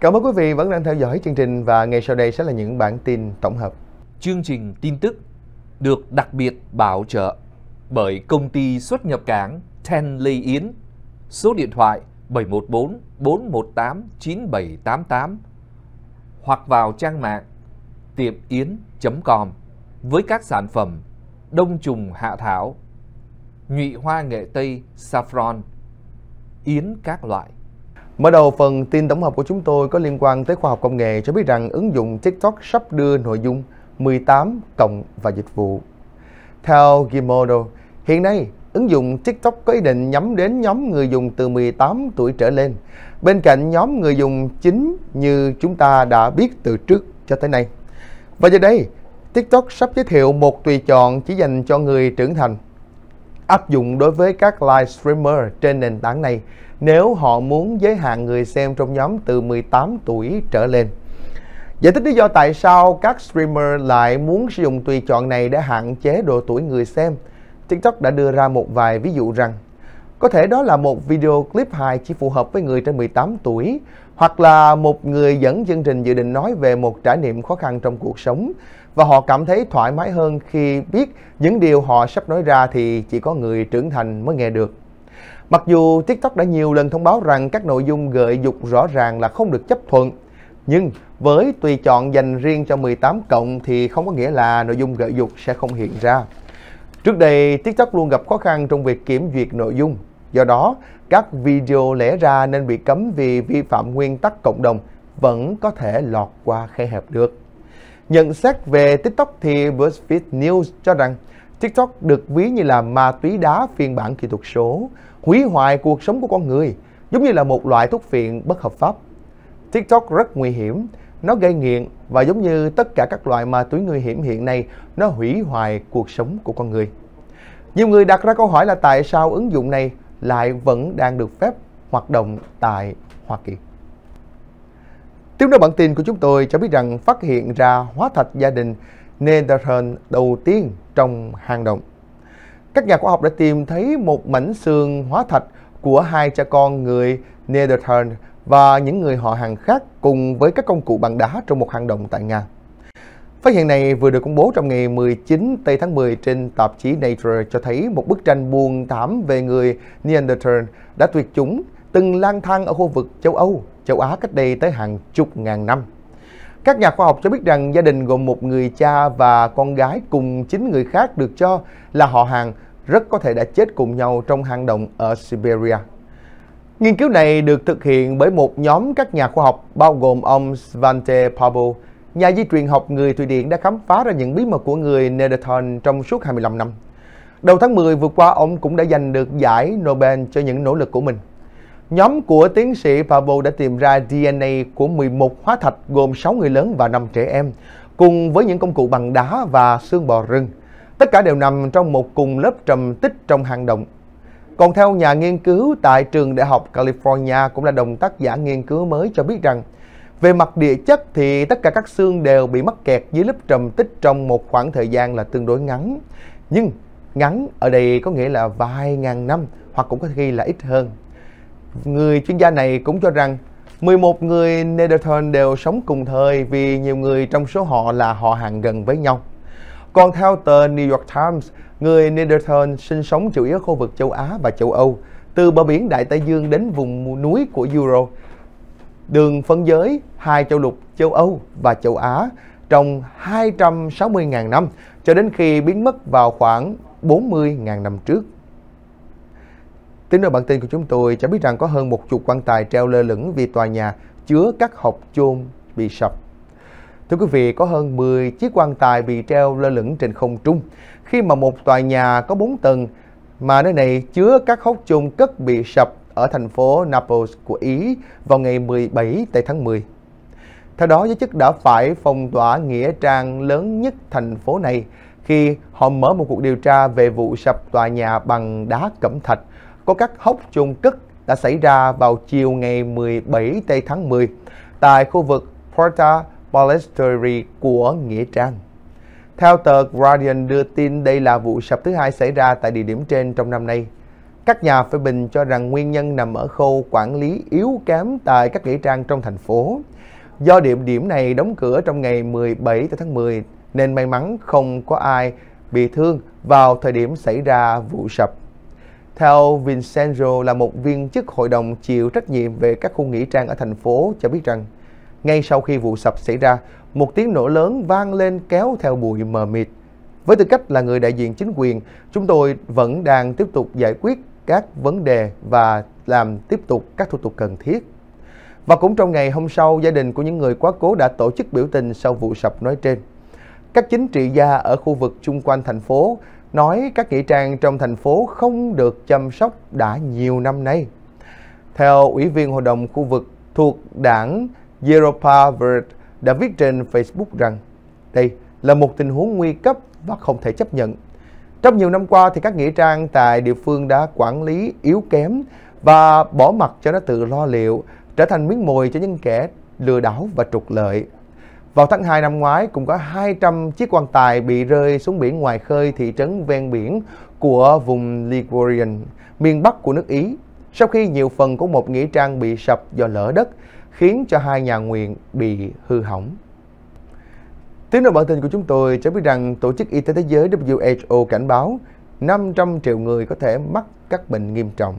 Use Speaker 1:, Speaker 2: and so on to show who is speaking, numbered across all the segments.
Speaker 1: Cảm ơn quý vị vẫn đang theo dõi chương trình và ngay sau đây sẽ là những bản tin tổng hợp. Chương trình tin tức được đặc biệt bảo trợ bởi công ty xuất nhập cảng Ten Lê Yến, số điện thoại 714 418 9788 hoặc vào trang mạng tiệmyến.com với các sản phẩm đông trùng hạ thảo, nhụy hoa nghệ tây saffron, yến các loại. Mở đầu phần tin tổng hợp của chúng tôi có liên quan tới khoa học công nghệ cho biết rằng ứng dụng TikTok sắp đưa nội dung 18 cộng và dịch vụ. Theo Gimodo, hiện nay ứng dụng TikTok có ý định nhắm đến nhóm người dùng từ 18 tuổi trở lên, bên cạnh nhóm người dùng chính như chúng ta đã biết từ trước cho tới nay. Và giờ đây, TikTok sắp giới thiệu một tùy chọn chỉ dành cho người trưởng thành áp dụng đối với các live streamer trên nền tảng này nếu họ muốn giới hạn người xem trong nhóm từ 18 tuổi trở lên. Giải thích lý do tại sao các streamer lại muốn sử dụng tùy chọn này để hạn chế độ tuổi người xem, TikTok đã đưa ra một vài ví dụ rằng có thể đó là một video clip hài chỉ phù hợp với người trên 18 tuổi, hoặc là một người dẫn chương trình dự định nói về một trải nghiệm khó khăn trong cuộc sống và họ cảm thấy thoải mái hơn khi biết những điều họ sắp nói ra thì chỉ có người trưởng thành mới nghe được. Mặc dù TikTok đã nhiều lần thông báo rằng các nội dung gợi dục rõ ràng là không được chấp thuận, nhưng với tùy chọn dành riêng cho 18 cộng thì không có nghĩa là nội dung gợi dục sẽ không hiện ra. Trước đây, TikTok luôn gặp khó khăn trong việc kiểm duyệt nội dung. Do đó, các video lẽ ra nên bị cấm vì vi phạm nguyên tắc cộng đồng vẫn có thể lọt qua khe hẹp được. Nhận xét về TikTok thì BuzzFeed News cho rằng TikTok được ví như là ma túy đá phiên bản kỹ thuật số, hủy hoại cuộc sống của con người, giống như là một loại thuốc phiện bất hợp pháp. TikTok rất nguy hiểm, nó gây nghiện và giống như tất cả các loại ma túy nguy hiểm hiện nay, nó hủy hoại cuộc sống của con người. Nhiều người đặt ra câu hỏi là tại sao ứng dụng này lại vẫn đang được phép hoạt động tại Hoa Kỳ. Tiếp nối bản tin của chúng tôi cho biết rằng phát hiện ra hóa thạch gia đình Netherlands đầu tiên trong hang động. Các nhà khoa học đã tìm thấy một mảnh xương hóa thạch của hai cha con người Netherlands và những người họ hàng khác cùng với các công cụ bằng đá trong một hang động tại Nga. Phát hiện này vừa được công bố trong ngày 19 tây tháng 10 trên tạp chí Nature cho thấy một bức tranh buồn thảm về người Neanderthal đã tuyệt chủng từng lang thang ở khu vực châu Âu, châu Á cách đây tới hàng chục ngàn năm. Các nhà khoa học cho biết rằng gia đình gồm một người cha và con gái cùng chín người khác được cho là họ hàng rất có thể đã chết cùng nhau trong hang động ở Siberia. Nghiên cứu này được thực hiện bởi một nhóm các nhà khoa học bao gồm ông Svante Pabo, nhà di truyền học người Thụy Điển đã khám phá ra những bí mật của người Neanderthal trong suốt 25 năm. Đầu tháng 10 vừa qua, ông cũng đã giành được giải Nobel cho những nỗ lực của mình. Nhóm của tiến sĩ Pablo đã tìm ra DNA của 11 hóa thạch gồm 6 người lớn và 5 trẻ em, cùng với những công cụ bằng đá và xương bò rừng. Tất cả đều nằm trong một cùng lớp trầm tích trong hang động. Còn theo nhà nghiên cứu tại trường đại học California cũng là đồng tác giả nghiên cứu mới cho biết rằng về mặt địa chất thì tất cả các xương đều bị mắc kẹt dưới lớp trầm tích trong một khoảng thời gian là tương đối ngắn. Nhưng ngắn ở đây có nghĩa là vài ngàn năm hoặc cũng có khi là ít hơn. Người chuyên gia này cũng cho rằng 11 người Neanderthal đều sống cùng thời vì nhiều người trong số họ là họ hàng gần với nhau. Còn theo tờ New York Times, người Neanderthal sinh sống chủ yếu khu vực châu Á và châu Âu, từ bờ biển Đại Tây Dương đến vùng núi của Euro, đường phân giới hai châu lục châu Âu và châu Á trong 260.000 năm cho đến khi biến mất vào khoảng 40.000 năm trước. Tính đến bản tin của chúng tôi cho biết rằng có hơn một chục quan tài treo lơ lửng vì tòa nhà chứa các hộp chôn bị sập. Thưa quý vị, có hơn 10 chiếc quan tài bị treo lơ lửng trên không trung. Khi mà một tòa nhà có 4 tầng mà nơi này chứa các hốc chôn cất bị sập ở thành phố Naples của Ý vào ngày 17 tây tháng 10. Theo đó, giới chức đã phải phong tỏa nghĩa trang lớn nhất thành phố này khi họ mở một cuộc điều tra về vụ sập tòa nhà bằng đá cẩm thạch có các hốc trùng cất đã xảy ra vào chiều ngày 17 tây tháng 10 tại khu vực Porta Palestri của Nghĩa Trang. Theo tờ Guardian đưa tin đây là vụ sập thứ hai xảy ra tại địa điểm trên trong năm nay. Các nhà phê bình cho rằng nguyên nhân nằm ở khâu quản lý yếu kém tại các nghĩa trang trong thành phố. Do địa điểm này đóng cửa trong ngày 17 tháng 10 nên may mắn không có ai bị thương vào thời điểm xảy ra vụ sập. Theo Vincenzo là một viên chức hội đồng chịu trách nhiệm về các khu nghỉ trang ở thành phố cho biết rằng ngay sau khi vụ sập xảy ra, một tiếng nổ lớn vang lên kéo theo bụi mờ mịt. Với tư cách là người đại diện chính quyền, chúng tôi vẫn đang tiếp tục giải quyết các vấn đề và làm tiếp tục các thủ tục cần thiết. Và cũng trong ngày hôm sau, gia đình của những người quá cố đã tổ chức biểu tình sau vụ sập nói trên. Các chính trị gia ở khu vực chung quanh thành phố nói các nghĩa trang trong thành phố không được chăm sóc đã nhiều năm nay. Theo Ủy viên Hội đồng khu vực thuộc đảng Europa Verde đã viết trên Facebook rằng đây là một tình huống nguy cấp và không thể chấp nhận. Trong nhiều năm qua thì các nghĩa trang tại địa phương đã quản lý yếu kém và bỏ mặc cho nó tự lo liệu, trở thành miếng mồi cho những kẻ lừa đảo và trục lợi. Vào tháng 2 năm ngoái, cũng có 200 chiếc quan tài bị rơi xuống biển ngoài khơi thị trấn ven biển của vùng Ligurian, miền Bắc của nước Ý, sau khi nhiều phần của một nghĩa trang bị sập do lở đất, khiến cho hai nhà nguyện bị hư hỏng. Tiếng nói bản tin của chúng tôi cho biết rằng Tổ chức Y tế Thế giới WHO cảnh báo 500 triệu người có thể mắc các bệnh nghiêm trọng.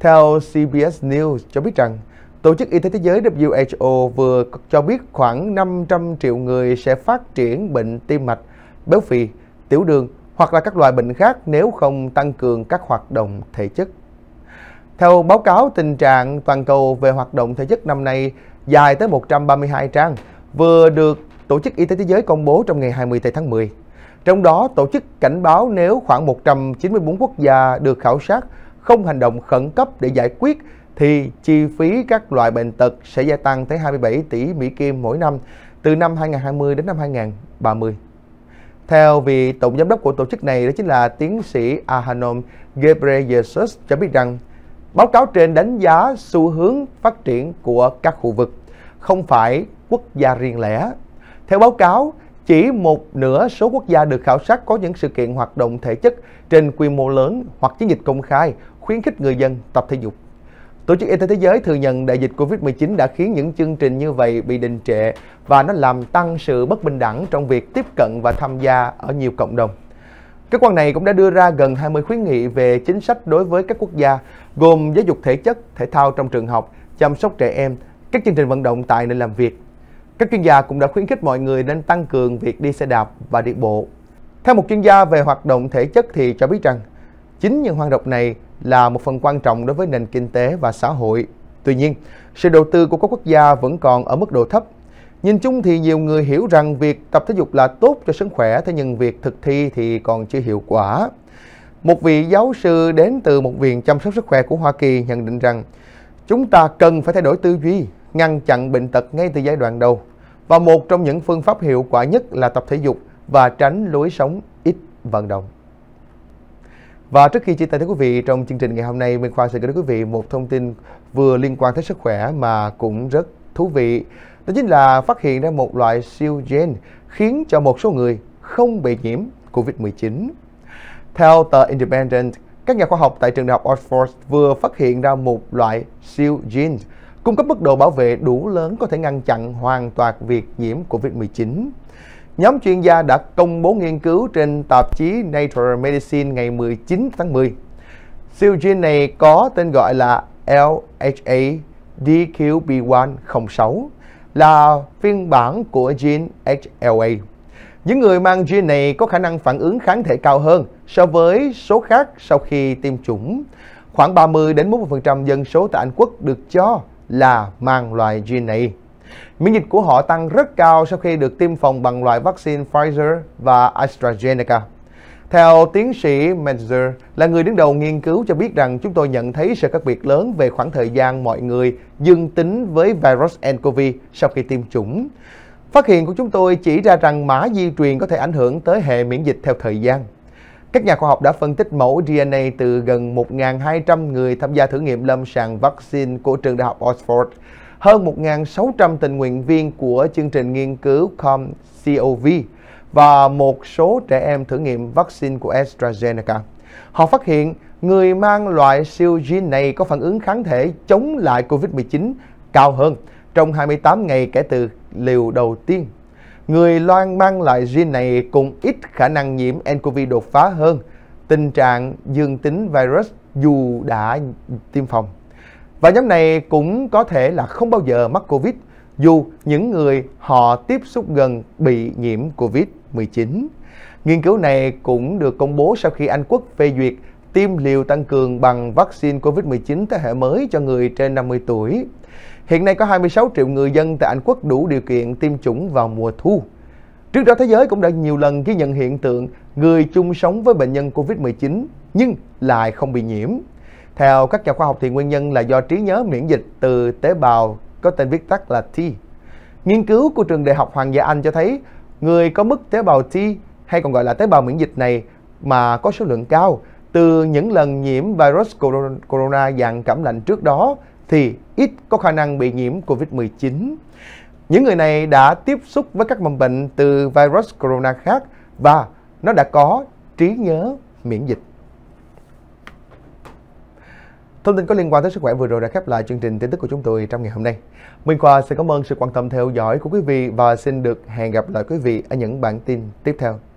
Speaker 1: Theo CBS News cho biết rằng Tổ chức Y tế Thế giới WHO vừa cho biết khoảng 500 triệu người sẽ phát triển bệnh tim mạch, béo phì, tiểu đường hoặc là các loại bệnh khác nếu không tăng cường các hoạt động thể chất. Theo báo cáo tình trạng toàn cầu về hoạt động thể chất năm nay dài tới 132 trang vừa được Tổ chức Y tế Thế giới công bố trong ngày 20 tháng 10. Trong đó, tổ chức cảnh báo nếu khoảng 194 quốc gia được khảo sát không hành động khẩn cấp để giải quyết thì chi phí các loại bệnh tật sẽ gia tăng tới 27 tỷ Mỹ Kim mỗi năm từ năm 2020 đến năm 2030. Theo vị tổng giám đốc của tổ chức này đó chính là tiến sĩ Ahanom Ghebreyesus cho biết rằng báo cáo trên đánh giá xu hướng phát triển của các khu vực, không phải quốc gia riêng lẻ. Theo báo cáo, chỉ một nửa số quốc gia được khảo sát có những sự kiện hoạt động thể chất trên quy mô lớn hoặc chiến dịch công khai khuyến khích người dân tập thể dục Tổ chức Y tế Thế giới thừa nhận đại dịch Covid-19 đã khiến những chương trình như vậy bị đình trệ và nó làm tăng sự bất bình đẳng trong việc tiếp cận và tham gia ở nhiều cộng đồng. Cơ quan này cũng đã đưa ra gần 20 khuyến nghị về chính sách đối với các quốc gia, gồm giáo dục thể chất, thể thao trong trường học, chăm sóc trẻ em, các chương trình vận động tại nơi làm việc. Các chuyên gia cũng đã khuyến khích mọi người nên tăng cường việc đi xe đạp và đi bộ. Theo một chuyên gia về hoạt động thể chất thì cho biết rằng, chính những hoạt động này là một phần quan trọng đối với nền kinh tế và xã hội. Tuy nhiên, sự đầu tư của các quốc gia vẫn còn ở mức độ thấp. Nhìn chung thì nhiều người hiểu rằng việc tập thể dục là tốt cho sức khỏe, thế nhưng việc thực thi thì còn chưa hiệu quả. Một vị giáo sư đến từ một viện chăm sóc sức khỏe của Hoa Kỳ nhận định rằng chúng ta cần phải thay đổi tư duy, ngăn chặn bệnh tật ngay từ giai đoạn đầu. Và một trong những phương pháp hiệu quả nhất là tập thể dục và tránh lối sống ít vận động. Và trước khi chia tay tới quý vị trong chương trình ngày hôm nay, Minh Khoa sẽ gửi đến quý vị một thông tin vừa liên quan tới sức khỏe mà cũng rất thú vị. Đó chính là phát hiện ra một loại siêu gen khiến cho một số người không bị nhiễm COVID-19. Theo tờ Independent, các nhà khoa học tại trường đại học Oxford vừa phát hiện ra một loại siêu gen cung cấp mức độ bảo vệ đủ lớn có thể ngăn chặn hoàn toàn việc nhiễm COVID-19. Nhóm chuyên gia đã công bố nghiên cứu trên tạp chí Nature Medicine ngày 19 tháng 10. Siêu gen này có tên gọi là LHA DQB106 là phiên bản của gen HLA. Những người mang gen này có khả năng phản ứng kháng thể cao hơn so với số khác sau khi tiêm chủng. Khoảng 30 đến 40% dân số tại Anh Quốc được cho là mang loài gen này. Miễn dịch của họ tăng rất cao sau khi được tiêm phòng bằng loại vaccine Pfizer và AstraZeneca. Theo tiến sĩ Menzer, là người đứng đầu nghiên cứu cho biết rằng chúng tôi nhận thấy sự khác biệt lớn về khoảng thời gian mọi người dương tính với virus nCoV sau khi tiêm chủng. Phát hiện của chúng tôi chỉ ra rằng mã di truyền có thể ảnh hưởng tới hệ miễn dịch theo thời gian. Các nhà khoa học đã phân tích mẫu DNA từ gần 1.200 người tham gia thử nghiệm lâm sàng vaccine của trường đại học Oxford hơn 1.600 tình nguyện viên của chương trình nghiên cứu COV và một số trẻ em thử nghiệm vaccine của AstraZeneca. Họ phát hiện người mang loại siêu gen này có phản ứng kháng thể chống lại COVID-19 cao hơn trong 28 ngày kể từ liều đầu tiên. Người loan mang lại gen này cũng ít khả năng nhiễm nCoV đột phá hơn tình trạng dương tính virus dù đã tiêm phòng. Và nhóm này cũng có thể là không bao giờ mắc Covid dù những người họ tiếp xúc gần bị nhiễm Covid-19. Nghiên cứu này cũng được công bố sau khi Anh Quốc phê duyệt tiêm liều tăng cường bằng vaccine COVID-19 thế hệ mới cho người trên 50 tuổi. Hiện nay có 26 triệu người dân tại Anh Quốc đủ điều kiện tiêm chủng vào mùa thu. Trước đó thế giới cũng đã nhiều lần ghi nhận hiện tượng người chung sống với bệnh nhân COVID-19 nhưng lại không bị nhiễm. Theo các nhà khoa học thì nguyên nhân là do trí nhớ miễn dịch từ tế bào có tên viết tắt là T. Nghiên cứu của trường đại học Hoàng gia Anh cho thấy người có mức tế bào T hay còn gọi là tế bào miễn dịch này mà có số lượng cao từ những lần nhiễm virus corona dạng cảm lạnh trước đó thì ít có khả năng bị nhiễm COVID-19. Những người này đã tiếp xúc với các mầm bệnh từ virus corona khác và nó đã có trí nhớ miễn dịch. Thông tin có liên quan tới sức khỏe vừa rồi đã khép lại chương trình tin tức của chúng tôi trong ngày hôm nay. Minh Khoa xin cảm ơn sự quan tâm theo dõi của quý vị và xin được hẹn gặp lại quý vị ở những bản tin tiếp theo.